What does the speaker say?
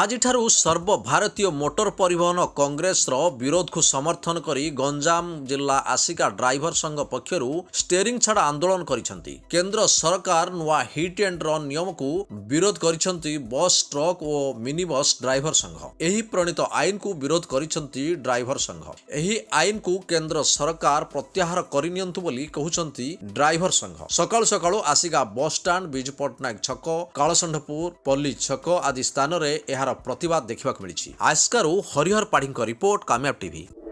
ଆଜିଠାରୁ ସର୍ବଭାରତୀୟ ମୋଟର ପରିବହନ କଂଗ୍ରେସର ବିରୋଧକୁ ସମର୍ଥନ କରି ଗଞ୍ଜାମ ଜିଲ୍ଲା ଆସିକା ଡ୍ରାଇଭର ସଂଘ ପକ୍ଷରୁ ଷ୍ଟେରିଂ ଛାଡ଼ ଆନ୍ଦୋଳନ କରିଛନ୍ତି କେନ୍ଦ୍ର ସରକାର ନୂଆ ହିଟ୍ ଆଣ୍ଡ ରନ୍ ନିୟମକୁ ବିରୋଧ କରିଛନ୍ତି ବସ୍ ଟ୍ରକ୍ ଓ ମିନି ବସ୍ ଡ୍ରାଇଭର ସଂଘ ଏହି ପ୍ରଣୀତ ଆଇନକୁ ବିରୋଧ କରିଛନ୍ତି ଡ୍ରାଇଭର ସଂଘ ଏହି ଆଇନକୁ କେନ୍ଦ୍ର ସରକାର ପ୍ରତ୍ୟାହାର କରିନିଅନ୍ତୁ ବୋଲି କହୁଛନ୍ତି ଡ୍ରାଇଭର ସଂଘ ସକାଳୁ ସକାଳୁ ଆସିକା ବସ୍ଷ୍ଟାଣ୍ଡ ବିଜୁ ପଟ୍ଟନାୟକ ଛକ କାଳଷଣ୍ଡପୁର ପଲ୍ଲୀ ଛକ ଆଦି ସ୍ଥାନରେ ଏହା प्रतवाद देखा मिली आस्कारू हरिहर पाढ़ी रिपोर्ट कामयाब टी